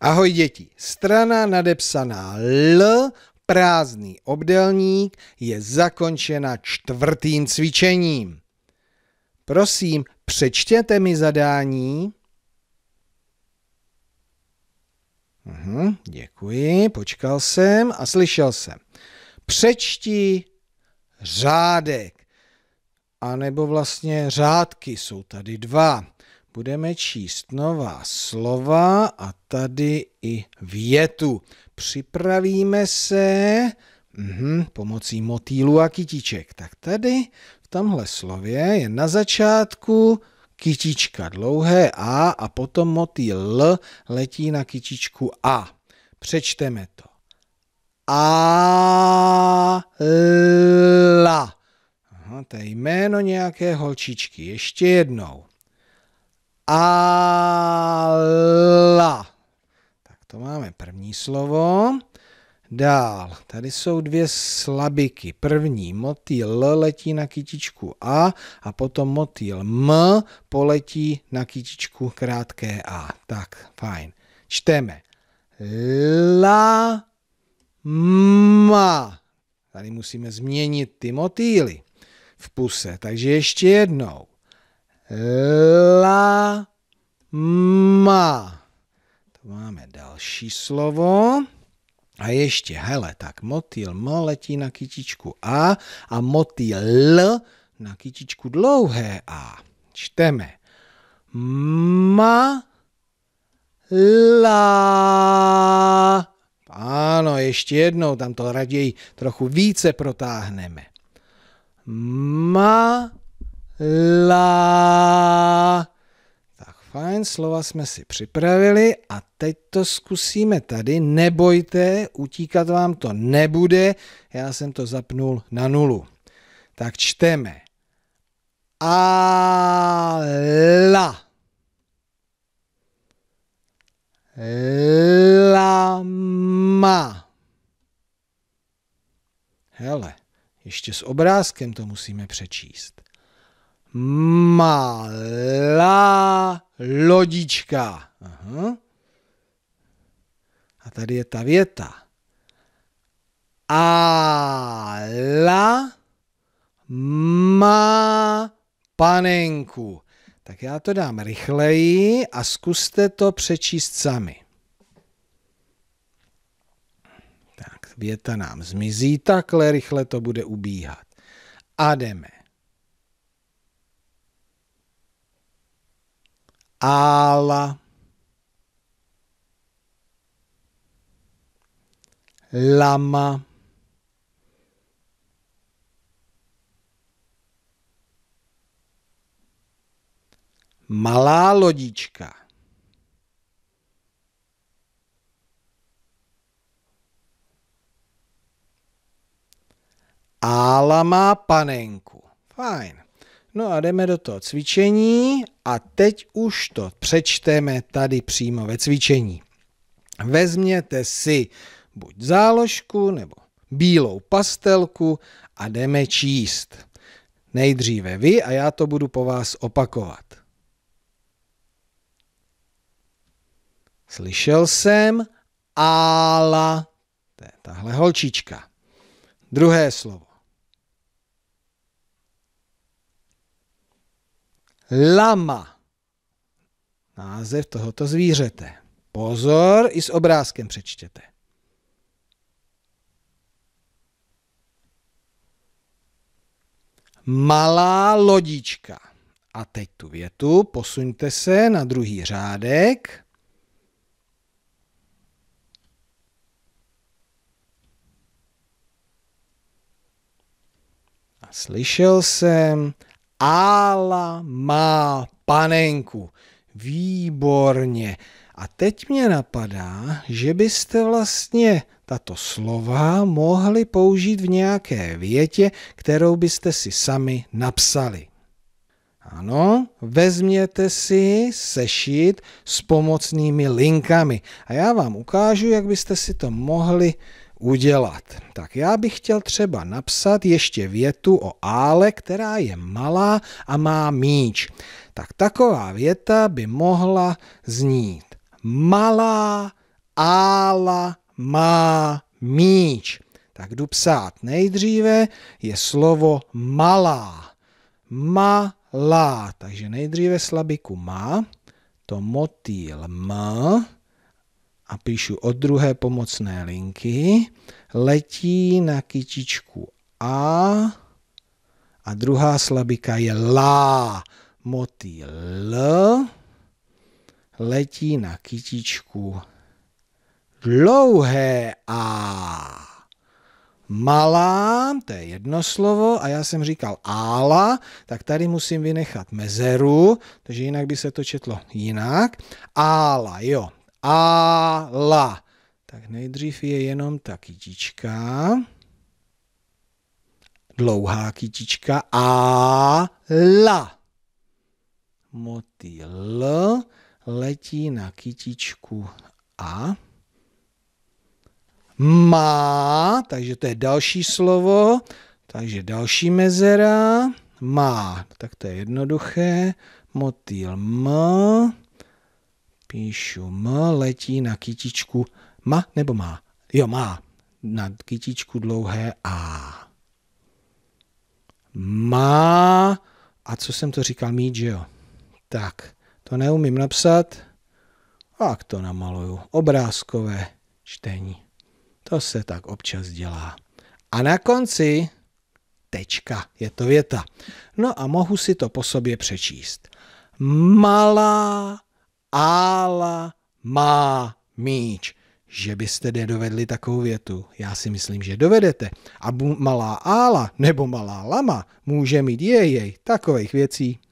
Ahoj děti, strana nadepsaná L, prázdný obdelník, je zakončena čtvrtým cvičením. Prosím, přečtěte mi zadání. Uhum, děkuji, počkal jsem a slyšel jsem. Přečti řádek. A nebo vlastně řádky jsou tady dva budeme číst nová slova a tady i větu. Připravíme se mhm, pomocí motýlu a kytiček. Tak tady v tomhle slově je na začátku kytička dlouhé A a potom motýl L letí na kytičku A. Přečteme to. A la. Aha, to je jméno nějaké holčičky. Ještě jednou. Ala. Tak to máme první slovo. Dál, tady jsou dvě slabiky. První motýl L letí na kytičku A a potom motýl M poletí na kytičku krátké A. Tak, fajn. Čteme. La ma. Tady musíme změnit ty motýly v puse. Takže ještě jednou ma. To máme další slovo. A ještě, hele, tak motýl M letí na kytičku A a motýl L na kytičku dlouhé A. Čteme. Ma la. Ano, ještě jednou, tam to raději trochu více protáhneme. Ma la. Tak fajn, slova jsme si připravili a teď to zkusíme tady. Nebojte, utíkat vám to nebude. Já jsem to zapnul na nulu. Tak čteme. A la. Lama. Hele, ještě s obrázkem to musíme přečíst malá lodička. Aha. A tady je ta věta. Ala má panenku. Tak já to dám rychleji a zkuste to přečíst sami. Tak, věta nám zmizí, takhle rychle to bude ubíhat. A jdeme. ala, lama, malá lodička. Ála má panenku. Fajn. No a jdeme do toho cvičení a teď už to přečteme tady přímo ve cvičení. Vezměte si buď záložku nebo bílou pastelku a jdeme číst. Nejdříve vy a já to budu po vás opakovat. Slyšel jsem ála, to je tahle holčička. Druhé slovo. lama. Název tohoto zvířete. Pozor, i s obrázkem přečtěte. Malá lodička. A teď tu větu posuňte se na druhý řádek. A slyšel jsem, Ála má panenku. Výborně. A teď mě napadá, že byste vlastně tato slova mohli použít v nějaké větě, kterou byste si sami napsali. Ano, vezměte si sešit s pomocnými linkami a já vám ukážu, jak byste si to mohli udělat. Tak já bych chtěl třeba napsat ještě větu o ále, která je malá a má míč. Tak taková věta by mohla znít. Malá ála má míč. Tak jdu psát. Nejdříve je slovo malá. Malá. Takže nejdříve slabiku má, to motýl má a píšu od druhé pomocné linky, letí na kytičku A a druhá slabika je la Motý L letí na kytičku dlouhé A. Malá, to je jedno slovo, a já jsem říkal ála, tak tady musím vynechat mezeru, takže jinak by se to četlo jinak. Ála, jo, ala. Tak nejdřív je jenom ta kytička, dlouhá kytička, a la Motýl letí na kytičku a má, takže to je další slovo, takže další mezera, má, tak to je jednoduché, motýl m, píšu M, letí na kytičku ma nebo má? Jo, má. Na kytičku dlouhé A. Má. A co jsem to říkal? Mít, že jo? Tak, to neumím napsat. A to namaluju. Obrázkové čtení. To se tak občas dělá. A na konci tečka, je to věta. No a mohu si to po sobě přečíst. Malá Ala má míč. Že byste nedovedli takovou větu? Já si myslím, že dovedete. A malá Ála nebo malá Lama může mít jej, jej takových věcí